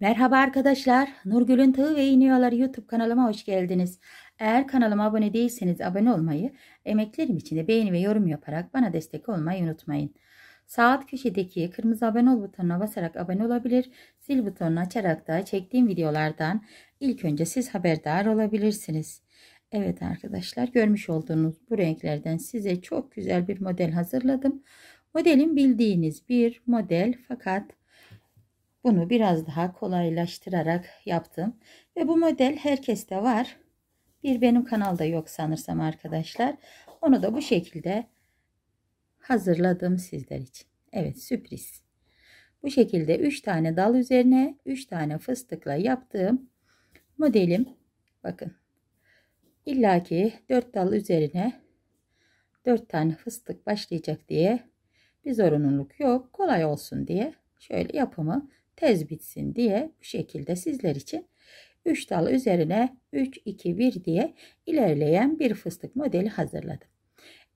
Merhaba arkadaşlar, Nurgül'ün Tığı ve İğniyaları YouTube kanalıma hoş geldiniz. Eğer kanalıma abone değilseniz abone olmayı, emeklerim için de beğeni ve yorum yaparak bana destek olmayı unutmayın. Saat köşedeki kırmızı abone ol butonuna basarak abone olabilir, zil butonunu açarak da çektiğim videolardan ilk önce siz haberdar olabilirsiniz. Evet arkadaşlar görmüş olduğunuz bu renklerden size çok güzel bir model hazırladım. Modelin bildiğiniz bir model fakat bunu biraz daha kolaylaştırarak yaptım. Ve bu model herkeste var. Bir benim kanalda yok sanırsam arkadaşlar. Onu da bu şekilde hazırladım sizler için. Evet sürpriz. Bu şekilde 3 tane dal üzerine 3 tane fıstıkla yaptığım modelim. Bakın. illaki 4 dal üzerine 4 tane fıstık başlayacak diye bir zorunluluk yok. Kolay olsun diye şöyle yapımı tez bitsin diye bu şekilde sizler için 3 dal üzerine 3 2 1 diye ilerleyen bir fıstık modeli hazırladım.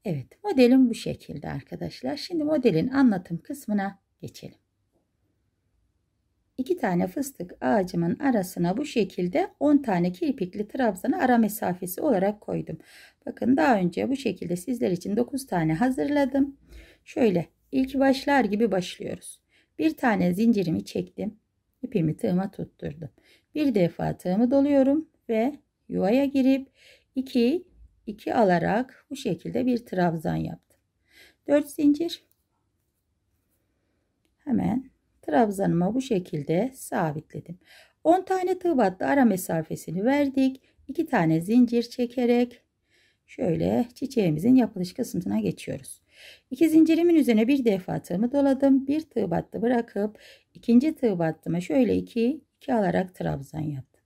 Evet modelim bu şekilde arkadaşlar. Şimdi modelin anlatım kısmına geçelim. İki tane fıstık ağacımın arasına bu şekilde 10 tane kirpikli trabzanı ara mesafesi olarak koydum. Bakın daha önce bu şekilde sizler için 9 tane hazırladım. Şöyle ilk başlar gibi başlıyoruz. Bir tane zincirimi çektim. İpimi tığıma tutturdum. Bir defa tığımı doluyorum ve yuvaya girip 2 2 alarak bu şekilde bir trabzan yaptım. 4 zincir. Hemen trabzanıma bu şekilde sabitledim. 10 tane tığ battı ara mesafesini verdik. 2 tane zincir çekerek şöyle çiçeğimizin yapılış kısmına geçiyoruz. İki zincirimin üzerine bir defa tığımı doladım. Bir tığ battı bırakıp ikinci tığ battıma şöyle 2-2 alarak trabzan yaptım.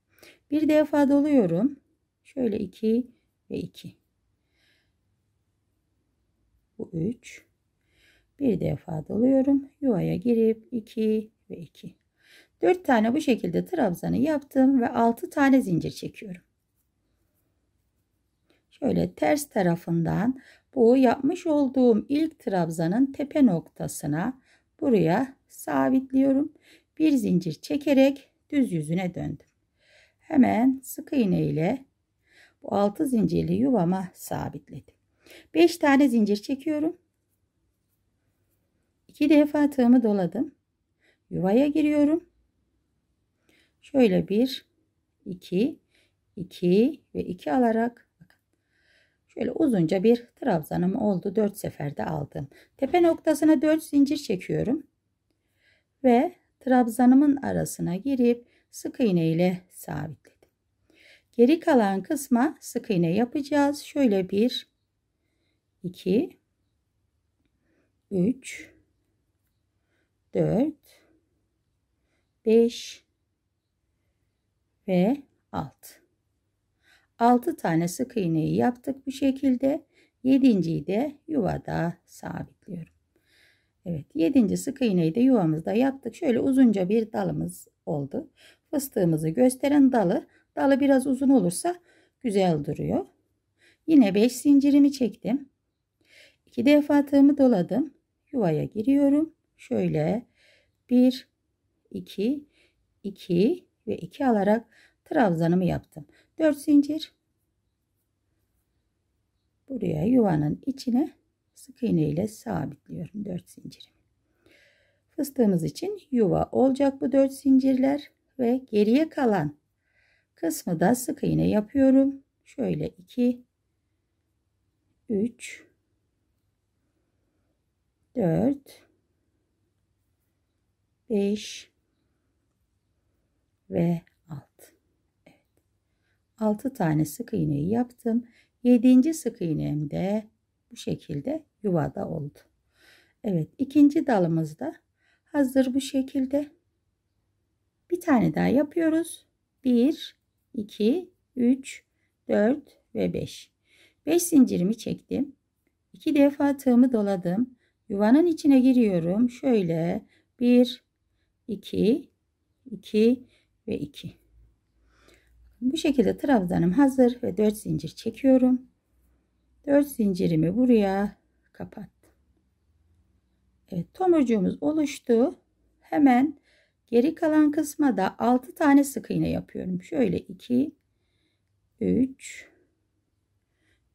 Bir defa doluyorum. Şöyle 2 ve 2. Bu 3. Bir defa doluyorum. Yuvaya girip 2 ve 2. 4 tane bu şekilde trabzanı yaptım ve 6 tane zincir çekiyorum. Şöyle ters tarafından bu yapmış olduğum ilk trabzanın tepe noktasına buraya sabitliyorum. Bir zincir çekerek düz yüzüne döndüm. Hemen sık iğne ile bu 6 zincirli yuvama sabitledim. 5 tane zincir çekiyorum. 2 defa tığımı doladım. Yuvaya giriyorum. Şöyle bir, iki, iki ve iki alarak Şöyle uzunca bir trabzanım oldu. 4 seferde aldım. Tepe noktasına 4 zincir çekiyorum. Ve trabzanımın arasına girip sık iğne ile sabitledim. Geri kalan kısma sık iğne yapacağız. Şöyle bir 2 3 4 5 ve 6 6 tane sık iğneyi yaptık bu şekilde. 7.yi de yuvada sabitliyorum. Evet 7. sık iğneyi de yuvamızda yaptık. Şöyle uzunca bir dalımız oldu. Fıstığımızı gösteren dalı. Dalı biraz uzun olursa güzel duruyor. Yine 5 zincirimi çektim. 2 defa tığımı doladım. Yuvaya giriyorum. Şöyle 1 2 2 ve 2 alarak trabzanımı yaptım 4 zincir buraya yuvanın içine sık iğne ile sabitliyorum 4 zincirimi fıstığımız için yuva olacak bu 4 zincirler ve geriye kalan kısmı da sık iğne yapıyorum şöyle 2 3 4 5 ve 6 6 tane sık iğneyi yaptım. 7. sık iğnem de bu şekilde yuvada oldu. Evet ikinci dalımız da hazır bu şekilde. Bir tane daha yapıyoruz. 1, 2, 3, 4 ve 5. 5 zincirimi çektim. 2 defa tığımı doladım. Yuvanın içine giriyorum. Şöyle 1, 2, 2 ve 2. Bu şekilde trabzanım hazır ve 4 zincir çekiyorum. 4 zincirimi buraya kapattım. Evet tomurcuğumuz oluştu. Hemen geri kalan kısma da 6 tane sık iğne yapıyorum. Şöyle 2 3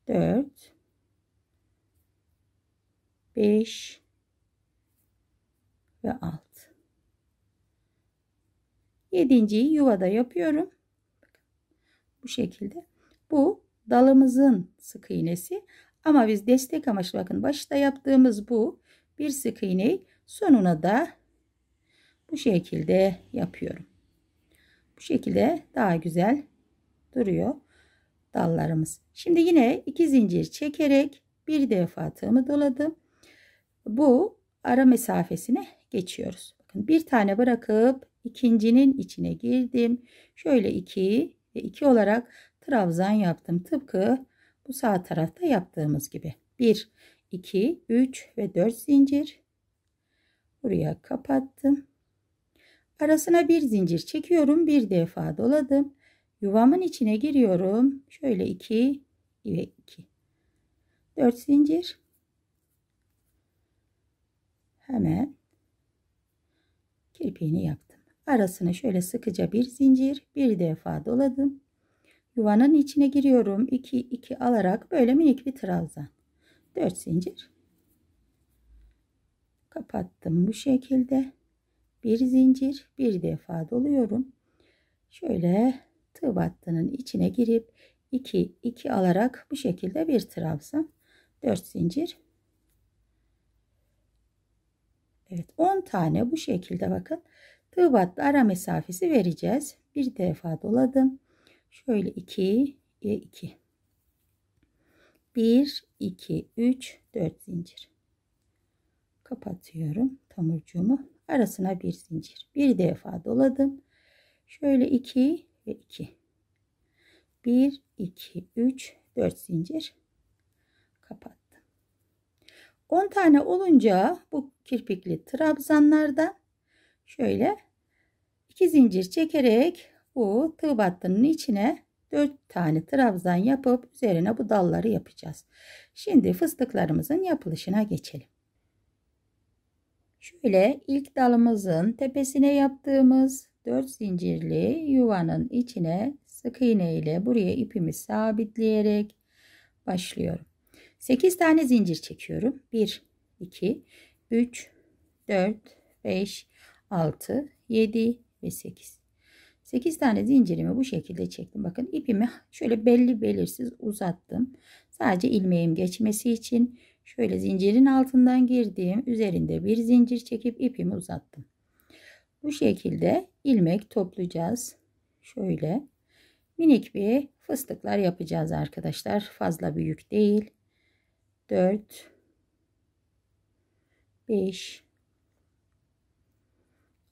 4 5 ve 6. Yedinciyi yuvada yapıyorum. Bu şekilde. Bu dalımızın sık iğnesi. Ama biz destek amaçlı bakın başta yaptığımız bu bir sık iğneyi sonuna da bu şekilde yapıyorum. Bu şekilde daha güzel duruyor dallarımız. Şimdi yine iki zincir çekerek bir defa tığımı doladım. Bu ara mesafesine geçiyoruz. Bakın bir tane bırakıp ikincinin içine girdim. Şöyle iki ve 2 olarak trabzan yaptım. Tıpkı bu sağ tarafta yaptığımız gibi. 1, 2, 3 ve 4 zincir. Buraya kapattım. Arasına bir zincir çekiyorum. Bir defa doladım. Yuvamın içine giriyorum. Şöyle 2 ve 2. 4 zincir. Hemen kirpiğini yaptım. Arasını şöyle sıkıca bir zincir bir defa doladım. Yuvanın içine giriyorum. 2 2 alarak böyle minik bir trabzan. 4 zincir. Kapattım bu şekilde. Bir zincir bir defa doluyorum. Şöyle tığ battının içine girip 2 2 alarak bu şekilde bir trabzan. 4 zincir. Evet 10 tane bu şekilde bakın Tığ battı ara mesafesi vereceğiz. Bir defa doladım. Şöyle 2 2 1 2 3 4 zincir. Kapatıyorum tomurcuğumu. Arasına bir zincir. Bir defa doladım. Şöyle 2 ve 2. 1 2 3 4 zincir. Kapattım. 10 tane olunca bu kirpikli trabzanlarda şöyle iki zincir çekerek bu tığ battının içine 4 tane trabzan yapıp üzerine bu dalları yapacağız. Şimdi fıstıklarımızın yapılışına geçelim. Şöyle ilk dalımızın tepesine yaptığımız 4 zincirli yuvanın içine sık iğne ile buraya ipimi sabitleyerek başlıyorum. 8 tane zincir çekiyorum. 1 2 3 4 5 6, 7 ve 8. 8 tane zincirimi bu şekilde çektim. Bakın ipimi şöyle belli belirsiz uzattım. Sadece ilmeğim geçmesi için şöyle zincirin altından girdiğim üzerinde bir zincir çekip ipimi uzattım. Bu şekilde ilmek toplayacağız. Şöyle minik bir fıstıklar yapacağız arkadaşlar. Fazla büyük değil. 4 5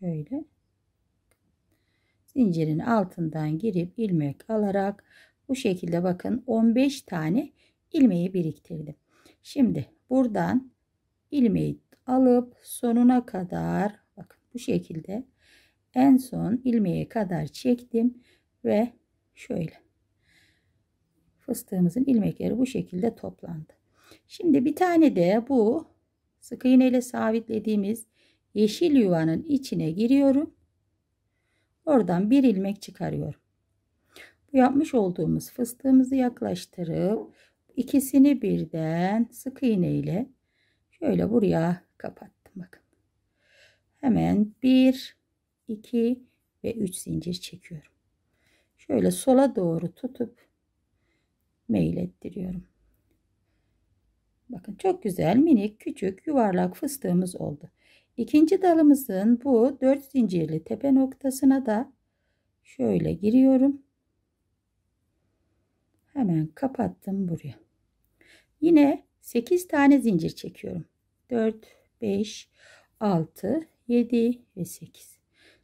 şöyle zincirin altından girip ilmek alarak bu şekilde bakın 15 tane ilmeği biriktirdim. Şimdi buradan ilmeği alıp sonuna kadar bakın bu şekilde en son ilmeğe kadar çektim ve şöyle fıstığımızın ilmekleri bu şekilde toplandı. Şimdi bir tane de bu sık iğne ile sabitlediğimiz yeşil yuvanın içine giriyorum. Oradan bir ilmek çıkarıyorum. Bu yapmış olduğumuz fıstığımızı yaklaştırıp ikisini birden sık iğne ile şöyle buraya kapattım. Bakın. Hemen 1, 2 ve 3 zincir çekiyorum. Şöyle sola doğru tutup meylettiriyorum. Bakın çok güzel minik küçük yuvarlak fıstığımız oldu. İkinci dalımızın bu 4 zincirli tepe noktasına da şöyle giriyorum. Hemen kapattım buraya. Yine 8 tane zincir çekiyorum. 4, 5, 6, 7 ve 8.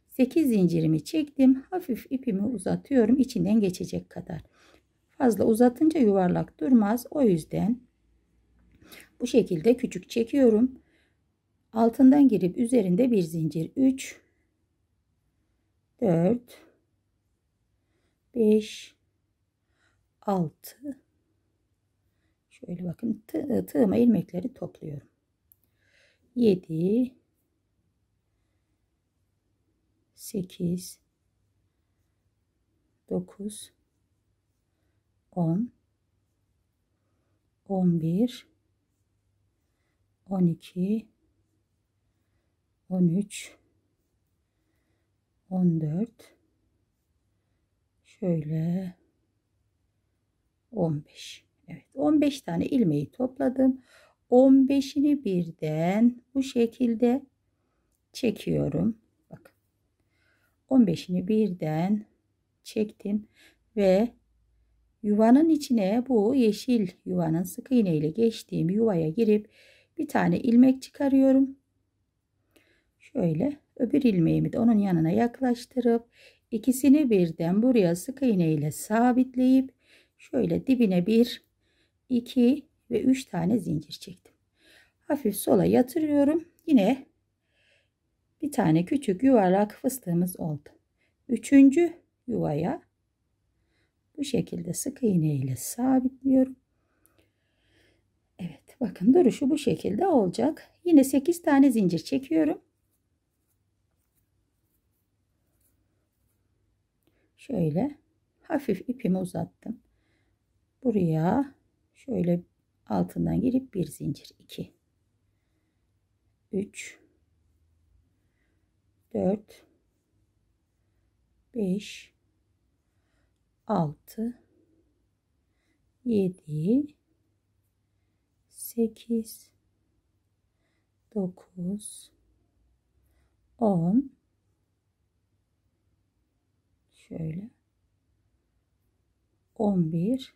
8 zincirimi çektim. Hafif ipimi uzatıyorum. içinden geçecek kadar. Fazla uzatınca yuvarlak durmaz. O yüzden bu şekilde küçük çekiyorum altından girip üzerinde bir zincir 3 4 5 6 şöyle bakın tığ, tığıma ilmekleri topluyorum 7 8 9 10 11 12 13 14 şöyle 15 Evet 15 tane ilmeği topladım 15'ini birden bu şekilde çekiyorum Bak, 15'ini birden çektim ve yuvanın içine bu yeşil yuvanın sık iğne ile geçtiğim yuvaya girip bir tane ilmek çıkarıyorum şöyle öbür ilmeğimi de onun yanına yaklaştırıp ikisini birden buraya sık iğne ile sabitleyip şöyle dibine bir iki ve üç tane zincir çektim hafif sola yatırıyorum yine bir tane küçük yuvarlak fıstığımız oldu üçüncü yuvaya bu şekilde sık iğne ile sabitliyorum Evet bakın duruşu bu şekilde olacak. Yine 8 tane zincir çekiyorum. şöyle hafif ipimi uzattım. Buraya şöyle altından girip bir zincir 2 3 4 5 6 7 8 9 10 şöyle 11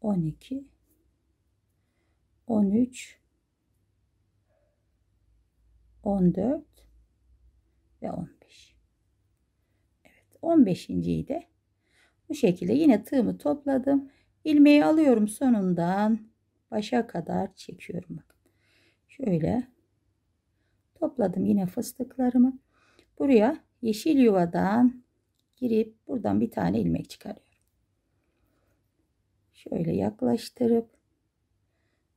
12 13 14 ve 15 Evet 15. de bu şekilde yine tığımı topladım ilmeği alıyorum sonundan başa kadar çekiyorum bakın şöyle topladım yine fıstıklarımı buraya yeşil yuvadan girip buradan bir tane ilmek çıkarıyorum. Şöyle yaklaştırıp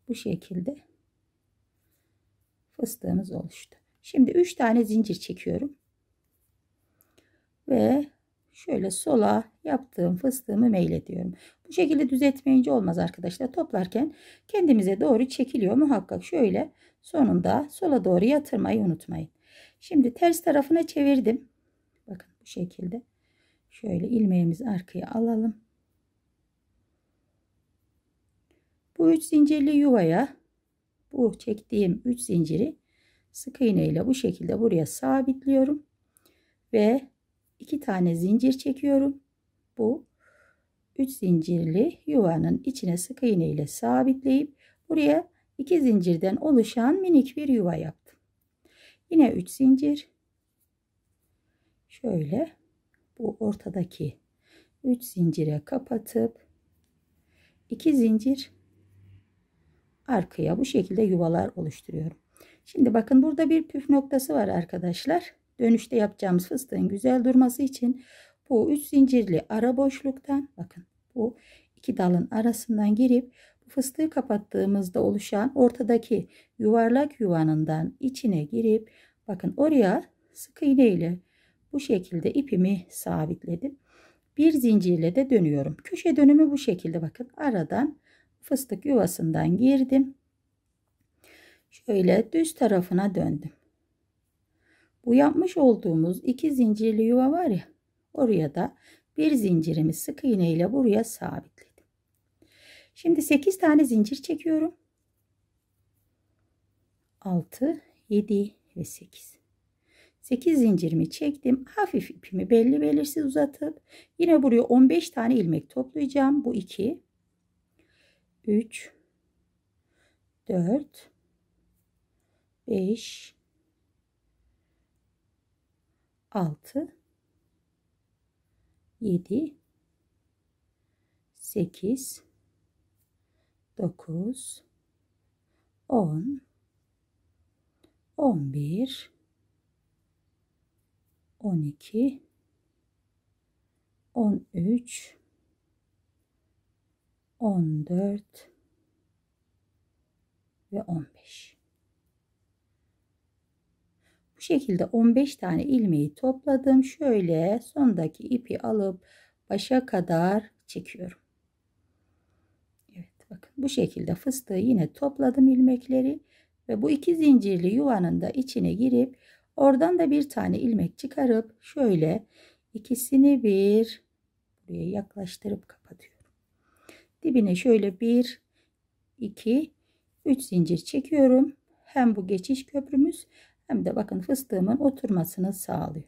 bu şekilde fıstığımız oluştu. Şimdi 3 tane zincir çekiyorum. Ve şöyle sola yaptığım fıstığımı meylediyorum. Bu şekilde düz etmeyince olmaz arkadaşlar. Toplarken kendimize doğru çekiliyor muhakkak. Şöyle sonunda sola doğru yatırmayı unutmayın. Şimdi ters tarafına çevirdim. Bu şekilde. Şöyle ilmeğimizi arkaya alalım. Bu üç zincirli yuvaya bu çektiğim üç zinciri sık iğne ile bu şekilde buraya sabitliyorum. Ve iki tane zincir çekiyorum. Bu 3 zincirli yuvanın içine sık iğne ile sabitleyip buraya 2 zincirden oluşan minik bir yuva yaptım. Yine 3 zincir şöyle bu ortadaki 3 zincire kapatıp 2 zincir arkaya bu şekilde yuvalar oluşturuyorum. Şimdi bakın burada bir püf noktası var arkadaşlar. Dönüşte yapacağımız fıstığın güzel durması için bu 3 zincirli ara boşluktan bakın bu iki dalın arasından girip bu fıstığı kapattığımızda oluşan ortadaki yuvarlak yuvanından içine girip bakın oraya sık iğne ile bu şekilde ipimi sabitledim. Bir zincirle de dönüyorum. Köşe dönümü bu şekilde bakın. Aradan fıstık yuvasından girdim. Şöyle düz tarafına döndüm. Bu yapmış olduğumuz iki zincirli yuva var ya. Oraya da bir zincirimi sık iğne ile buraya sabitledim. Şimdi 8 tane zincir çekiyorum. 6, 7 ve 8. 8 zincirimi çektim. Hafif ipimi belli belirsiz uzatıp yine buraya 15 tane ilmek toplayacağım. Bu 2 3 4 5 6 7 8 9 10 11 12 13 14 ve 15 bu şekilde 15 tane ilmeği topladım şöyle sondaki ipi alıp başa kadar çekiyorum Evet bakın bu şekilde fıstığı yine topladım ilmekleri ve bu iki zincirli yuvanın da içine girip Oradan da bir tane ilmek çıkarıp şöyle ikisini bir buraya yaklaştırıp kapatıyorum. Dibine şöyle bir, iki, üç zincir çekiyorum. Hem bu geçiş köprümüz hem de bakın fıstığımın oturmasını sağlıyor.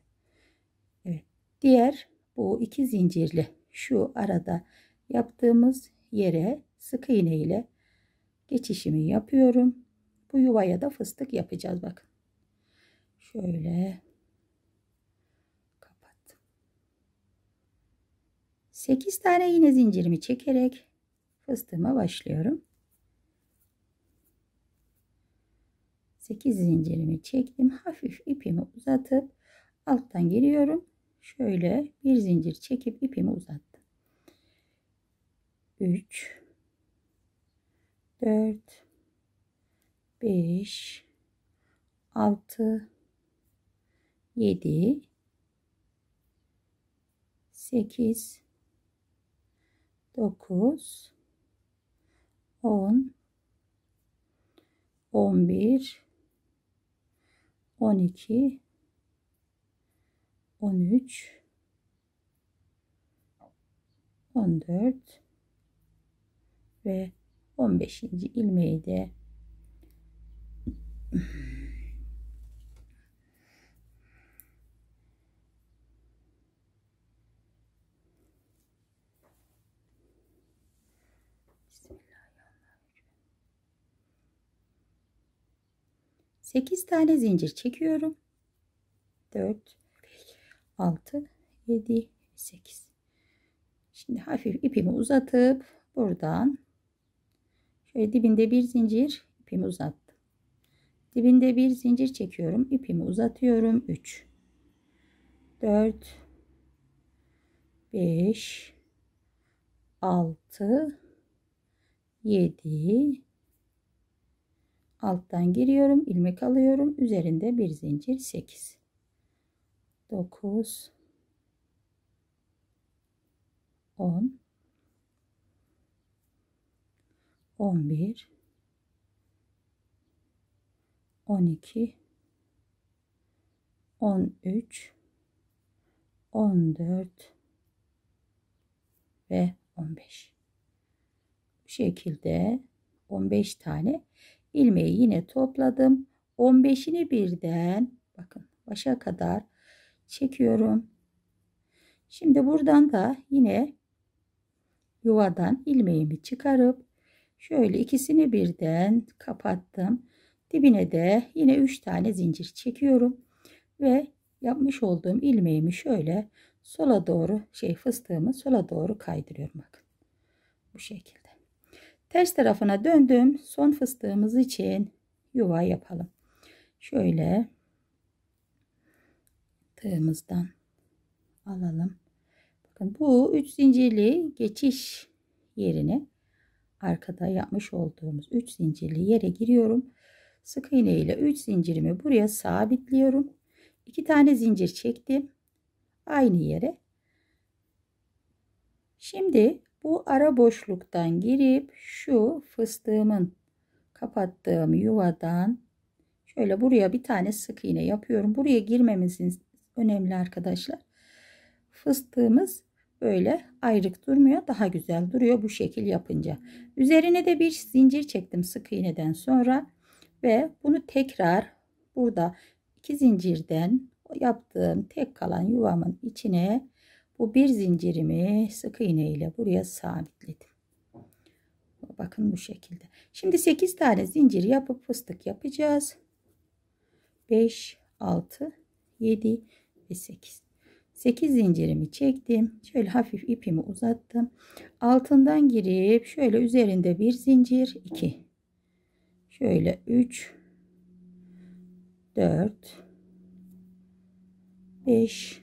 Evet. Diğer bu iki zincirli şu arada yaptığımız yere sık iğne ile geçişimi yapıyorum. Bu yuvaya da fıstık yapacağız bakın. Şöyle kapattım. 8 tane yine zincirimi çekerek fıstığıma başlıyorum. 8 zincirimi çektim. Hafif ipimi uzatıp alttan giriyorum. Şöyle bir zincir çekip ipimi uzattım. 3 4 5 6 7 8 9 10 11 12 13 14 ve 15. ilmeği de Bismillahirrahmanirrahim. 8 tane zincir çekiyorum. 4 6 7 8 Şimdi hafif ipimi uzatıp buradan şöyle dibinde bir zincir ipimi uzattım. Dibinde bir zincir çekiyorum. ipimi uzatıyorum. 3 4 5 6 7 alttan giriyorum ilmek alıyorum üzerinde bir zincir 8 9 10 11 12 13 14 ve 15 şekilde 15 tane ilmeği yine topladım. 15'ini birden bakın başa kadar çekiyorum. Şimdi buradan da yine yuvadan ilmeğimi çıkarıp şöyle ikisini birden kapattım. Dibine de yine 3 tane zincir çekiyorum ve yapmış olduğum ilmeğimi şöyle sola doğru şey fıstığımı sola doğru kaydırıyorum bakın. Bu şekilde. Ters tarafına döndüm. Son fıstığımız için yuva yapalım. Şöyle tığımızdan alalım. Bakın bu 3 zincirli geçiş yerine arkada yapmış olduğumuz 3 zincirli yere giriyorum. Sık iğne ile 3 zincirimi buraya sabitliyorum. 2 tane zincir çektim. Aynı yere. Şimdi bu ara boşluktan girip şu fıstığımın kapattığım yuvadan şöyle buraya bir tane sık iğne yapıyorum. Buraya girmemizin önemli arkadaşlar. Fıstığımız böyle ayrık durmuyor. Daha güzel duruyor bu şekil yapınca. Üzerine de bir zincir çektim sık iğneden sonra ve bunu tekrar burada iki zincirden yaptığım tek kalan yuvamın içine bu bir zincirimi sık iğne ile buraya sabitledim. Bakın bu şekilde. Şimdi 8 tane zincir yapıp fıstık yapacağız. 5, 6, 7 ve 8. 8 zincirimi çektim. Şöyle hafif ipimi uzattım. Altından girip şöyle üzerinde bir zincir 2. Şöyle 3 4 5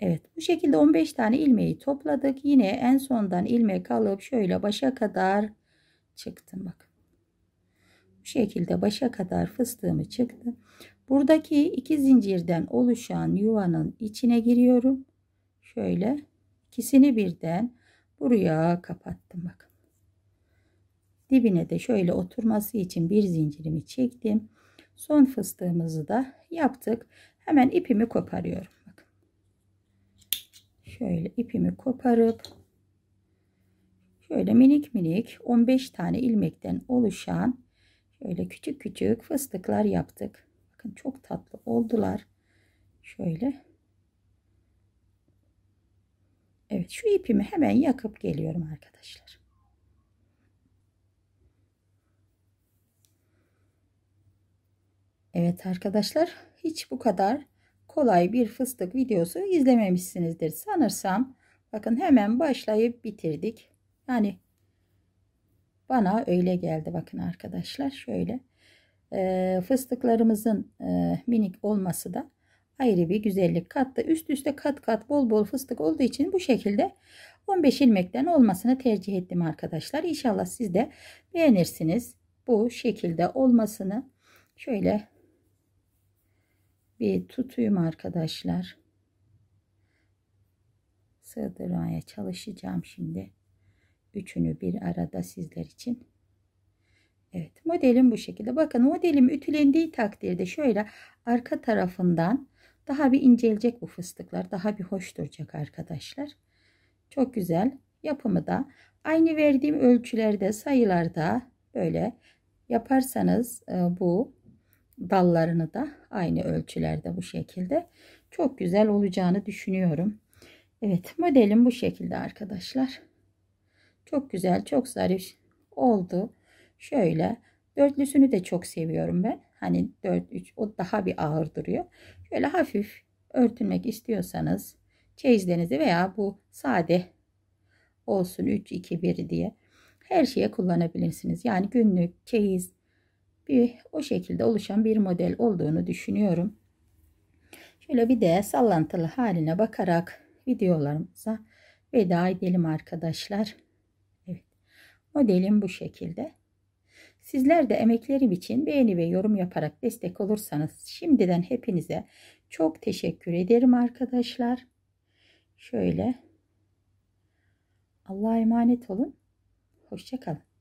Evet bu şekilde 15 tane ilmeği topladık. Yine en sondan ilmeği alıp şöyle başa kadar çıktım. Bak. Bu şekilde başa kadar fıstığımı çıktı. Buradaki iki zincirden oluşan yuvanın içine giriyorum. Şöyle ikisini birden buraya kapattım. Bak. Dibine de şöyle oturması için bir zincirimi çektim. Son fıstığımızı da yaptık. Hemen ipimi koparıyorum şöyle ipimi koparıp şöyle minik minik 15 tane ilmekten oluşan şöyle küçük küçük fıstıklar yaptık. Bakın çok tatlı oldular. Şöyle. Evet şu ipimi hemen yakıp geliyorum arkadaşlar. Evet arkadaşlar hiç bu kadar kolay bir fıstık videosu izlememişsinizdir. Sanırsam bakın hemen başlayıp bitirdik. Yani bana öyle geldi bakın arkadaşlar şöyle. E, fıstıklarımızın e, minik olması da ayrı bir güzellik kattı. Üst üste kat kat bol bol fıstık olduğu için bu şekilde 15 ilmekten olmasını tercih ettim arkadaşlar. İnşallah siz de beğenirsiniz. Bu şekilde olmasını şöyle bir tutuyum arkadaşlar. Sığdırmaya çalışacağım şimdi. Üçünü bir arada sizler için. Evet modelim bu şekilde. Bakın modelim ütülendiği takdirde şöyle arka tarafından daha bir incelecek bu fıstıklar. Daha bir hoş duracak arkadaşlar. Çok güzel. Yapımı da aynı verdiğim ölçülerde sayılarda böyle yaparsanız e, bu dallarını da aynı ölçülerde bu şekilde çok güzel olacağını düşünüyorum. Evet modelim bu şekilde arkadaşlar. Çok güzel çok zarif oldu. Şöyle dörtlüsünü de çok seviyorum ben. Hani 4-3 o daha bir ağır duruyor. Şöyle hafif örtülmek istiyorsanız çeyizlerinizi veya bu sade olsun 3-2-1 diye her şeye kullanabilirsiniz. Yani günlük, çeyiz, bir o şekilde oluşan bir model olduğunu düşünüyorum. Şöyle bir de sallantılı haline bakarak videolarımıza veda edelim arkadaşlar. Evet. Modelim bu şekilde. Sizler de emeklerim için beğeni ve yorum yaparak destek olursanız şimdiden hepinize çok teşekkür ederim arkadaşlar. Şöyle Allah'a emanet olun. Hoşçakalın.